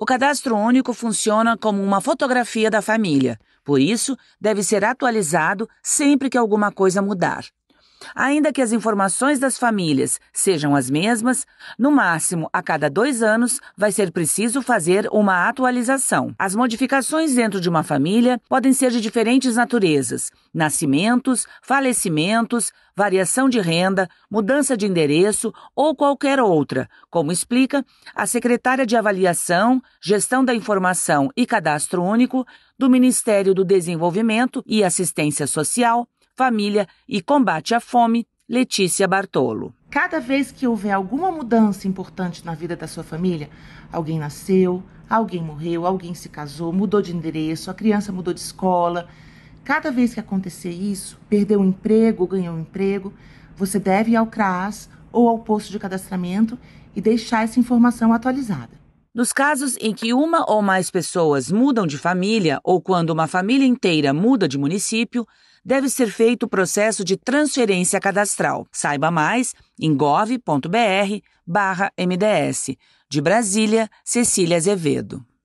O cadastro único funciona como uma fotografia da família, por isso, deve ser atualizado sempre que alguma coisa mudar. Ainda que as informações das famílias sejam as mesmas, no máximo a cada dois anos vai ser preciso fazer uma atualização. As modificações dentro de uma família podem ser de diferentes naturezas: nascimentos, falecimentos, variação de renda, mudança de endereço ou qualquer outra, como explica a secretária de Avaliação, Gestão da Informação e Cadastro Único do Ministério do Desenvolvimento e Assistência Social, Família e Combate à Fome, Letícia Bartolo. Cada vez que houver alguma mudança importante na vida da sua família, alguém nasceu, alguém morreu, alguém se casou, mudou de endereço, a criança mudou de escola. Cada vez que acontecer isso, perdeu o emprego, ganhou o emprego, você deve ir ao CRAS ou ao posto de cadastramento e deixar essa informação atualizada. Nos casos em que uma ou mais pessoas mudam de família ou quando uma família inteira muda de município, deve ser feito o processo de transferência cadastral. Saiba mais em gov.br/mds. De Brasília, Cecília Azevedo.